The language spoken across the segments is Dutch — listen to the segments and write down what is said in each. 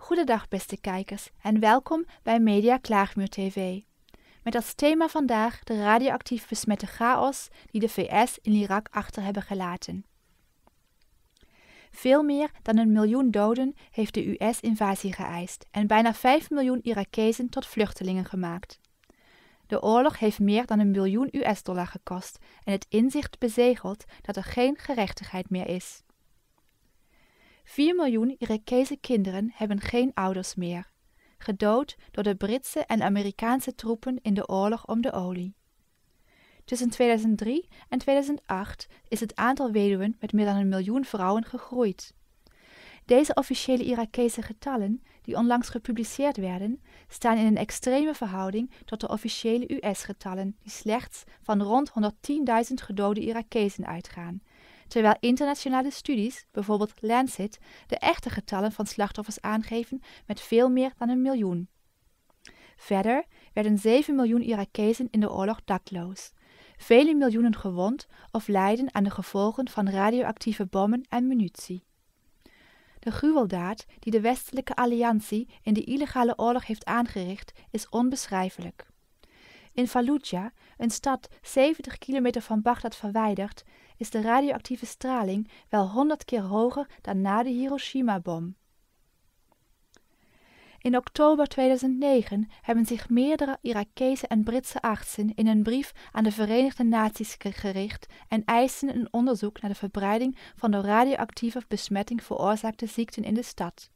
Goedendag beste kijkers en welkom bij Media Klaagmuur TV. Met als thema vandaag de radioactief besmette chaos die de VS in Irak achter hebben gelaten. Veel meer dan een miljoen doden heeft de US-invasie geëist en bijna 5 miljoen Irakezen tot vluchtelingen gemaakt. De oorlog heeft meer dan een miljoen US-dollar gekost en het inzicht bezegeld dat er geen gerechtigheid meer is. 4 miljoen Irakese kinderen hebben geen ouders meer, gedood door de Britse en Amerikaanse troepen in de oorlog om de olie. Tussen 2003 en 2008 is het aantal weduwen met meer dan een miljoen vrouwen gegroeid. Deze officiële Irakese getallen, die onlangs gepubliceerd werden, staan in een extreme verhouding tot de officiële US-getallen, die slechts van rond 110.000 gedode Irakezen uitgaan terwijl internationale studies, bijvoorbeeld Lancet, de echte getallen van slachtoffers aangeven met veel meer dan een miljoen. Verder werden 7 miljoen Irakezen in de oorlog dakloos, vele miljoenen gewond of lijden aan de gevolgen van radioactieve bommen en munitie. De gruweldaad die de Westelijke Alliantie in de illegale oorlog heeft aangericht is onbeschrijfelijk. In Fallujah, een stad 70 kilometer van Bagdad verwijderd, is de radioactieve straling wel 100 keer hoger dan na de Hiroshima-bom. In oktober 2009 hebben zich meerdere Irakese en Britse artsen in een brief aan de Verenigde Naties gericht en eisen een onderzoek naar de verbreiding van de radioactieve besmetting veroorzaakte ziekten in de stad.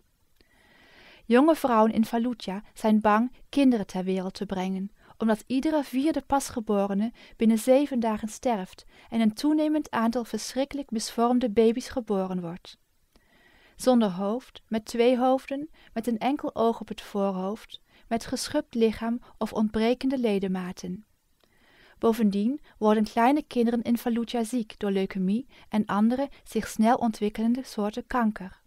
Jonge vrouwen in Fallujah zijn bang kinderen ter wereld te brengen, omdat iedere vierde pasgeborene binnen zeven dagen sterft en een toenemend aantal verschrikkelijk misvormde baby's geboren wordt. Zonder hoofd, met twee hoofden, met een enkel oog op het voorhoofd, met geschupt lichaam of ontbrekende ledematen. Bovendien worden kleine kinderen in Fallujah ziek door leukemie en andere zich snel ontwikkelende soorten kanker.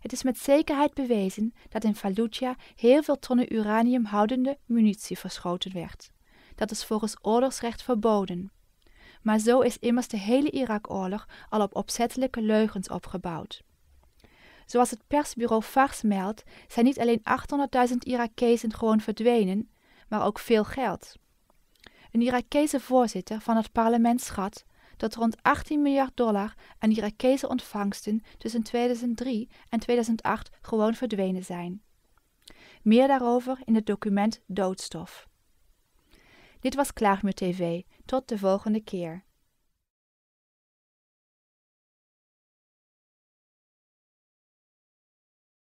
Het is met zekerheid bewezen dat in Fallujah heel veel tonnen uraniumhoudende munitie verschoten werd. Dat is volgens oorlogsrecht verboden. Maar zo is immers de hele Irak-oorlog al op opzettelijke leugens opgebouwd. Zoals het persbureau Fars meldt, zijn niet alleen 800.000 Irakezen gewoon verdwenen, maar ook veel geld. Een Irakese voorzitter van het parlement schat dat rond 18 miljard dollar aan Irakese ontvangsten tussen 2003 en 2008 gewoon verdwenen zijn. Meer daarover in het document Doodstof. Dit was Klaagmuur TV. Tot de volgende keer.